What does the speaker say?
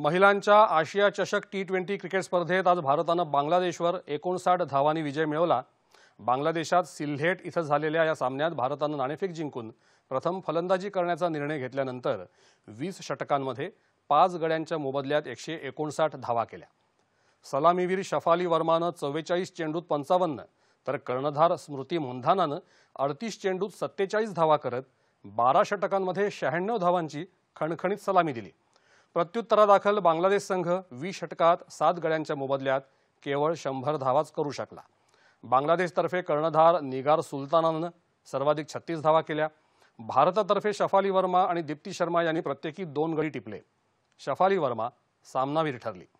महिलांच्या आशिया चषक T twenty cricket स्पर्धेत आज भारतानं बांगलादेशवर एकोणसाठ धावांनी विजय मिळवला बांगलादेशात सिल्हेट इथं झालेल्या या सामन्यात भारतानं नाणेफेक जिंकून प्रथम फलंदाजी करण्याचा निर्णय घेतल्यानंतर वीस षटकांमध्ये पाच गड्यांच्या मोबदल्यात एकशे एकोणसाठ धावा केल्या सलामीवीर शफाली वर्मानं चव्वेचाळीस चेंडूत पंचावन्न तर कर्णधार स्मृती मुंधानानं अडतीस चेंडूत सत्तेचाळीस धावा करत बारा षटकांमध्ये शहाण्णव धावांची खणखणीत सलामी दिली प्रत्युत्तरादाखल बांगलादेश संघ वीस षटकात सात गड्यांच्या मोबदल्यात केवळ शंभर धावाच करू शकला बांगलादेशतर्फे कर्णधार निगार सुलतानानं सर्वाधिक छत्तीस धावा केल्या भारतातर्फे शफाली वर्मा आणि दीप्ती शर्मा यांनी प्रत्येकी दोन गडी टिपले शफाली वर्मा सामनावीर ठरली